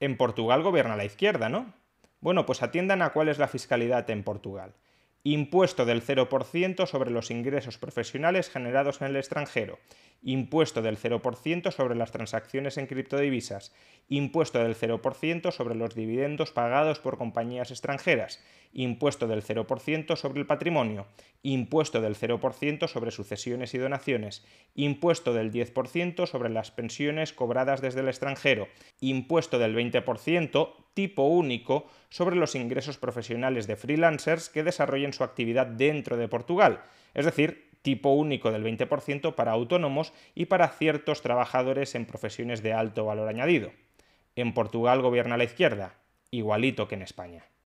en Portugal gobierna la izquierda, ¿no? Bueno, pues atiendan a cuál es la fiscalidad en Portugal. Impuesto del 0% sobre los ingresos profesionales generados en el extranjero. Impuesto del 0% sobre las transacciones en criptodivisas. Impuesto del 0% sobre los dividendos pagados por compañías extranjeras. Impuesto del 0% sobre el patrimonio. Impuesto del 0% sobre sucesiones y donaciones. Impuesto del 10% sobre las pensiones cobradas desde el extranjero. Impuesto del 20% tipo único sobre los ingresos profesionales de freelancers que desarrollen su actividad dentro de Portugal, es decir, tipo único del 20% para autónomos y para ciertos trabajadores en profesiones de alto valor añadido. En Portugal gobierna la izquierda, igualito que en España.